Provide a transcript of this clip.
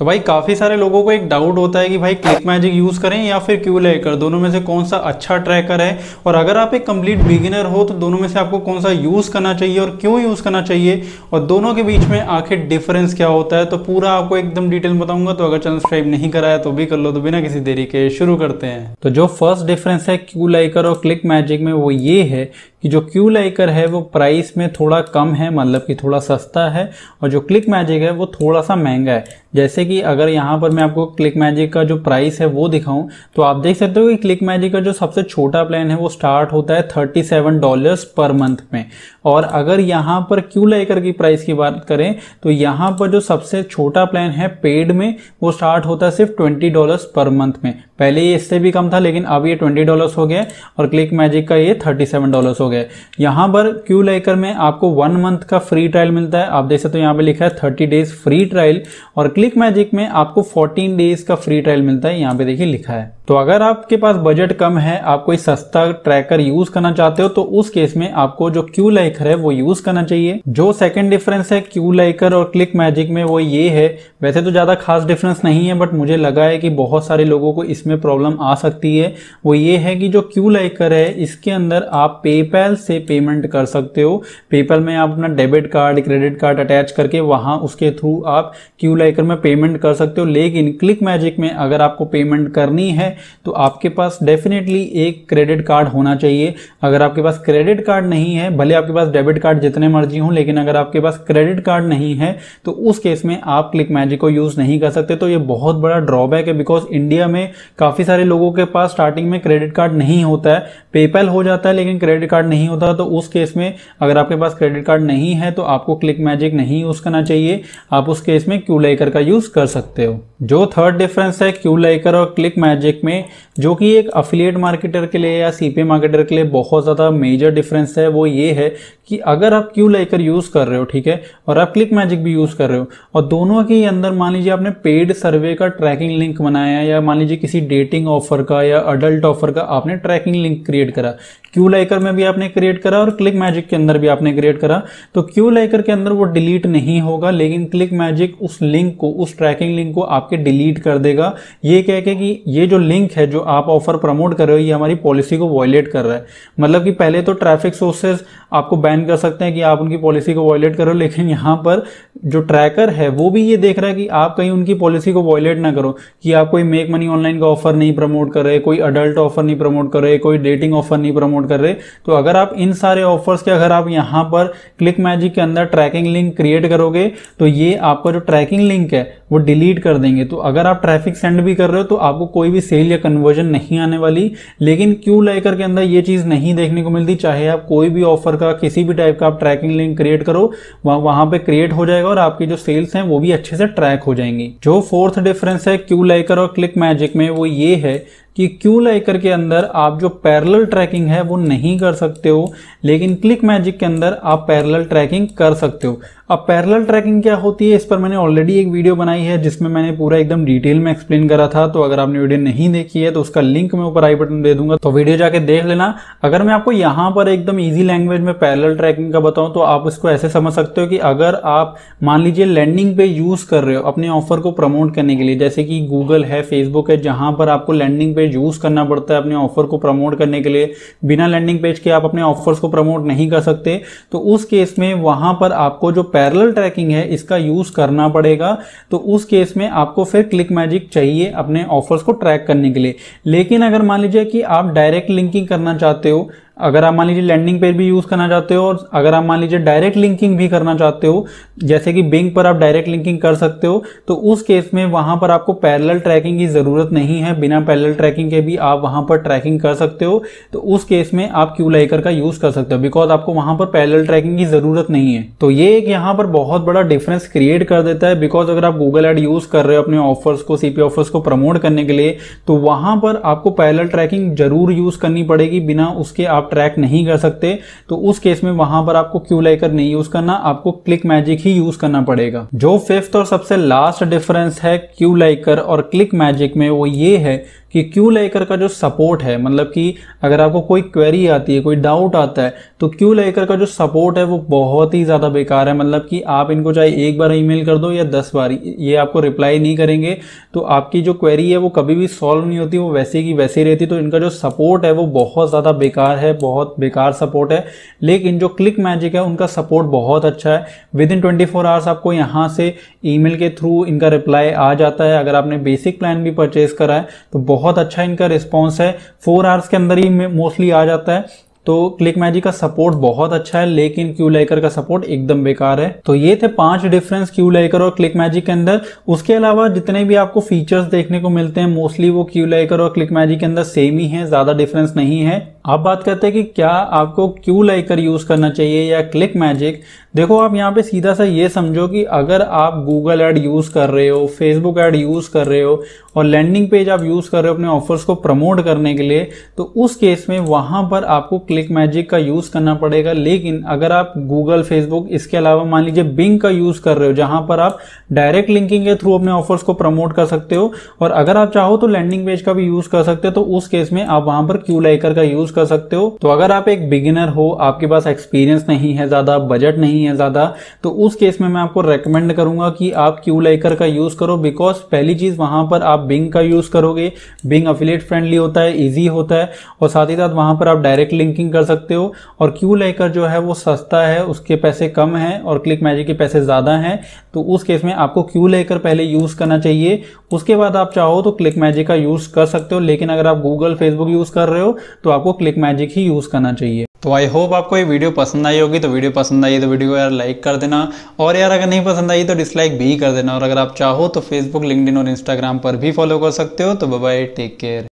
तो भाई काफ़ी सारे लोगों को एक डाउट होता है कि भाई क्लिक मैजिक यूज़ करें या फिर क्यू लेकर दोनों में से कौन सा अच्छा ट्रैकर है और अगर आप एक कंप्लीट बिगिनर हो तो दोनों में से आपको कौन सा यूज़ करना चाहिए और क्यों यूज़ करना चाहिए और दोनों के बीच में आखिर डिफरेंस क्या होता है तो पूरा आपको एकदम डिटेल बताऊंगा तो अगर चैनल सब्सक्राइब नहीं कराया तो भी कर लो तो बिना किसी देरी के शुरू करते हैं तो जो फर्स्ट डिफरेंस है क्यू लेकर और क्लिक मैजिक में वो ये है कि जो क्यू लाइकर है वो प्राइस में थोड़ा कम है मतलब कि थोड़ा सस्ता है और जो क्लिक मैजिक है वो थोड़ा सा महंगा है जैसे कि अगर यहाँ पर मैं आपको क्लिक मैजिक का जो प्राइस है वो दिखाऊं तो आप देख सकते हो कि क्लिक मैजिक का जो सबसे छोटा प्लान है वो स्टार्ट होता है thirty seven dollars per month में और अगर यहाँ पर क्यू लाइकर की प्राइस की बात करें तो यहाँ पर जो सबसे छोटा प्लान है पेड में वो स्टार्ट होता है सिर्फ ट्वेंटी डॉलर्स पर मंथ में पहले ये इससे भी कम था लेकिन अब ये ट्वेंटी डॉलर हो गया और क्लिक मैजिक का ये थर्टी सेवन डॉलर्स हो गए यहाँ पर क्यू लेकर में आपको वन मंथ का फ्री ट्रायल मिलता है आप देख सकते हो यहाँ पे लिखा है थर्टी डेज फ्री ट्रायल और क्लिक मैजिक में आपको फोर्टीन डेज का फ्री ट्रायल मिलता है यहाँ पे देखिए लिखा है तो अगर आपके पास बजट कम है आप कोई सस्ता ट्रैकर यूज करना चाहते हो तो उस केस में आपको जो क्यू लाइकर है वो यूज करना चाहिए जो सेकंड डिफरेंस है क्यू लाइकर और क्लिक मैजिक में वो ये है वैसे तो ज्यादा खास डिफरेंस नहीं है बट मुझे लगा है कि बहुत सारे लोगों को इसमें प्रॉब्लम आ सकती है वो ये है कि जो क्यू लाइकर है इसके अंदर आप पेपैल से पेमेंट कर सकते हो पेपैल में आप अपना debit card credit card attach करके वहां उसके थ्रू आप क्यू लाइकर में पेमेंट कर सकते हो लेकिन क्लिक मैजिक में अगर आपको पेमेंट करनी है तो आपके पास डेफिनेटली एक क्रेडिट कार्ड होना चाहिए अगर आपके पास क्रेडिट कार्ड नहीं है भले आपके पास डेबिट कार्ड जितने मर्जी हों लेकिन अगर आपके पास क्रेडिट कार्ड नहीं है तो उस केस में आप क्लिक मैजिक को यूज़ नहीं कर सकते तो ये बहुत बड़ा ड्रॉबैक है बिकॉज इंडिया में काफ़ी सारे लोगों के पास स्टार्टिंग में क्रेडिट कार्ड नहीं होता है पेपैल हो जाता है लेकिन क्रेडिट कार्ड नहीं होता तो उस केस में अगर आपके पास क्रेडिट कार्ड नहीं है तो आपको क्लिक मैजिक नहीं यूज़ करना चाहिए आप उस केस में क्यू लेकर का यूज़ कर सकते हो जो थर्ड डिफरेंस है क्यू लेकर और क्लिक मैजिक में में जो कि एक अफिलिएट मार्केटर के लिए या सी मार्केटर के लिए बहुत ज़्यादा मेजर डिफरेंस है वो ये है कि अगर आप क्यू लेकर यूज़ कर रहे हो ठीक है और आप क्लिक मैजिक भी यूज़ कर रहे हो और दोनों के अंदर मान लीजिए आपने पेड सर्वे का ट्रैकिंग लिंक बनाया या मान लीजिए किसी डेटिंग ऑफर का या अडल्ट ऑफर का आपने ट्रैकिंग लिंक क्रिएट करा क्यू लाइकर में भी आपने क्रिएट करा और क्लिक मैजिक के अंदर भी आपने क्रिएट करा तो क्यू लाइकर के अंदर वो डिलीट नहीं होगा लेकिन क्लिक मैजिक उस लिंक को उस ट्रैकिंग लिंक को आपके डिलीट कर देगा ये कह के कि ये जो लिंक है जो आप ऑफर प्रमोट कर रहे हो ये हमारी पॉलिसी को वॉयलेट कर रहा है मतलब कि पहले तो ट्रैफिक सोर्सेज आपको बैन कर सकते हैं कि आप उनकी पॉलिसी को वॉयलेट करो लेकिन यहाँ पर जो ट्रैकर है वो भी ये देख रहा है कि आप कहीं उनकी पॉलिसी को वॉयलेट ना करो कि आप कोई मेक मनी ऑनलाइन का ऑफर नहीं प्रमोट कर रहे कोई अडल्ट ऑफर नहीं प्रमोट कर रहे कोई डेटिंग ऑफर नहीं प्रमोट प्रमोट कर रहे तो अगर आप इन सारे ऑफर्स के अगर आप यहाँ पर क्लिक मैजिक के अंदर ट्रैकिंग लिंक क्रिएट करोगे तो ये आपका जो ट्रैकिंग लिंक है वो डिलीट कर देंगे तो अगर आप ट्रैफिक सेंड भी कर रहे हो तो आपको कोई भी सेल या कन्वर्जन नहीं आने वाली लेकिन क्यू लाइकर के अंदर ये चीज़ नहीं देखने को मिलती चाहे आप कोई भी ऑफर का किसी भी टाइप का आप ट्रैकिंग लिंक क्रिएट करो वह वहां पे क्रिएट हो जाएगा और आपकी जो सेल्स हैं वो भी अच्छे से ट्रैक हो जाएंगी जो फोर्थ डिफरेंस है क्यू लाइकर और क्लिक मैजिक में वो ये है कि क्यू लाइकर के अंदर आप जो पैरेलल ट्रैकिंग है वो नहीं कर सकते हो लेकिन क्लिक मैजिक के अंदर आप पैरेलल ट्रैकिंग कर सकते हो अब पैरेलल ट्रैकिंग क्या होती है इस पर मैंने ऑलरेडी एक वीडियो बनाई है जिसमें मैंने पूरा एकदम डिटेल में एक्सप्लेन करा था तो अगर आपने वीडियो नहीं देखी है तो उसका लिंक मैं ऊपर आई बटन दे दूंगा तो वीडियो जाके देख लेना अगर मैं आपको यहाँ पर एकदम ईजी लैंग्वेज में पैरल ट्रैकिंग का बताऊँ तो आप इसको ऐसे समझ सकते हो कि अगर आप मान लीजिए लैंडिंग पे यूज़ कर रहे हो अपने ऑफर को प्रमोट करने के लिए जैसे कि गूगल है फेसबुक है जहां पर आपको लैंडिंग पे पेज यूज़ करना पड़ता है अपने ऑफर को प्रमोट करने के लिए बिना लैंडिंग पेज के आप अपने ऑफर्स को प्रमोट नहीं कर सकते तो उस केस में वहाँ पर आपको जो पैरल ट्रैकिंग है इसका यूज़ करना पड़ेगा तो उस केस में आपको फिर क्लिक मैजिक चाहिए अपने ऑफर्स को ट्रैक करने के लिए लेकिन अगर मान लीजिए कि आप डायरेक्ट लिंकिंग करना चाहते हो अगर आप मान लीजिए लैंडिंग पेज भी यूज़ करना चाहते हो और अगर आप मान लीजिए डायरेक्ट लिंकिंग भी करना चाहते हो जैसे कि बिंग पर आप डायरेक्ट लिंकिंग कर सकते हो तो उस केस में वहाँ पर आपको पैरेलल ट्रैकिंग की ज़रूरत नहीं है बिना पैरेलल ट्रैकिंग के भी आप वहाँ पर ट्रैकिंग कर सकते हो तो उस केस में आप क्यू लाइकर का यूज़ कर सकते हो बिकॉज आपको वहाँ पर पैरेलल ट्रैकिंग की ज़रूरत नहीं है तो ये एक यहाँ पर बहुत बड़ा डिफरेंस क्रिएट कर देता है बिकॉज अगर आप गूगल एड यूज़ कर रहे हो अपने ऑफर्स को सीपी ऑफर्स को प्रमोट करने के लिए तो वहां पर आपको पैरेलल ट्रैकिंग जरूर यूज़ करनी पड़ेगी बिना उसके आप ट्रैक नहीं कर सकते तो उस केस में वहां पर आपको क्यू लाइकर नहीं यूज करना आपको क्लिक मैजिक ही यूज करना पड़ेगा जो फिफ्थ और सबसे लास्ट डिफरेंस है क्यू लाइकर और क्लिक मैजिक में वो ये है कि क्यू लेकर का जो सपोर्ट है मतलब कि अगर आपको कोई क्वेरी आती है कोई डाउट आता है तो क्यू लेकर का जो सपोर्ट है वो बहुत ही ज़्यादा बेकार है मतलब कि आप इनको चाहे एक बार ईमेल कर दो या दस बार ये आपको रिप्लाई नहीं करेंगे तो आपकी जो क्वेरी है वो कभी भी सॉल्व नहीं होती वो वैसे की वैसे रहती तो इनका जो सपोर्ट है वो बहुत ज़्यादा बेकार है बहुत बेकार सपोर्ट है लेकिन जो क्लिक मैजिक है उनका सपोर्ट बहुत अच्छा है within twenty four hours आपको यहाँ से ईमेल के थ्रू इनका रिप्लाई आ जाता है अगर आपने बेसिक प्लान भी परचेज करा है तो बहुत बहुत अच्छा इनका रिस्पॉन्स है फोर आवर्स के अंदर ही मोस्टली आ जाता है तो क्लिक मैजिक का सपोर्ट बहुत अच्छा है लेकिन क्यू लाइकर का सपोर्ट एकदम बेकार है तो ये थे पांच डिफरेंस क्यू लाइकर और क्लिक मैजिक के अंदर उसके अलावा जितने भी आपको फीचर्स देखने को मिलते हैं मोस्टली वो क्यू लाइकर और क्लिक मैजिक के अंदर सेम ही है ज्यादा डिफरेंस नहीं है अब बात करते हैं कि क्या आपको क्यू लाइकर यूज़ करना चाहिए या क्लिक मैजिक देखो आप यहाँ पे सीधा सा ये समझो कि अगर आप गूगल ऐड यूज़ कर रहे हो फेसबुक ऐड यूज़ कर रहे हो और लैंडिंग पेज आप यूज़ कर रहे हो अपने ऑफर्स को प्रमोट करने के लिए तो उस केस में वहां पर आपको क्लिक मैजिक का यूज़ करना पड़ेगा लेकिन अगर आप गूगल फेसबुक इसके अलावा मान लीजिए बिंग का यूज़ कर रहे हो जहां पर आप डायरेक्ट लिंकिंग के थ्रू अपने ऑफर्स को प्रमोट कर सकते हो और अगर आप चाहो तो लैंडिंग पेज का भी यूज़ कर सकते हो तो उस केस में आप वहां पर क्यू लाइकर का यूज़ यूज कर सकते हो तो अगर आप एक बिगिनर हो आपके पास एक्सपीरियंस नहीं है ज्यादा बजट नहीं है ज्यादा तो उस केस में मैं आपको रेकमेंड करूंगा कि आप क्यू लाइकर का यूज करो बिकॉज पहली चीज वहां पर आप बिंग का यूज करोगे बिंग अफिलेट फ्रेंडली होता है ईजी होता है और साथ ही साथ वहां पर आप डायरेक्ट लिंकिंग कर सकते हो और क्यू लाइकर जो है वो सस्ता है उसके पैसे कम है और क्लिक मैजिक के पैसे ज्यादा हैं तो उस केस में आपको क्यू लेकर पहले यूज करना चाहिए उसके बाद आप चाहो तो क्लिक मैजिक का यूज कर सकते हो लेकिन अगर आप गूगल फेसबुक यूज कर रहे हो तो आपको क्लिक मैजिक ही यूज़ करना चाहिए तो आई होप आपको ये वीडियो पसंद आई होगी तो वीडियो पसंद आई तो वीडियो को यार लाइक कर देना और यार अगर नहीं पसंद आई तो डिसलाइक भी कर देना और अगर आप चाहो तो फेसबुक लिंकडिन और इंस्टाग्राम पर भी फॉलो कर सकते हो तो बाय टेक केयर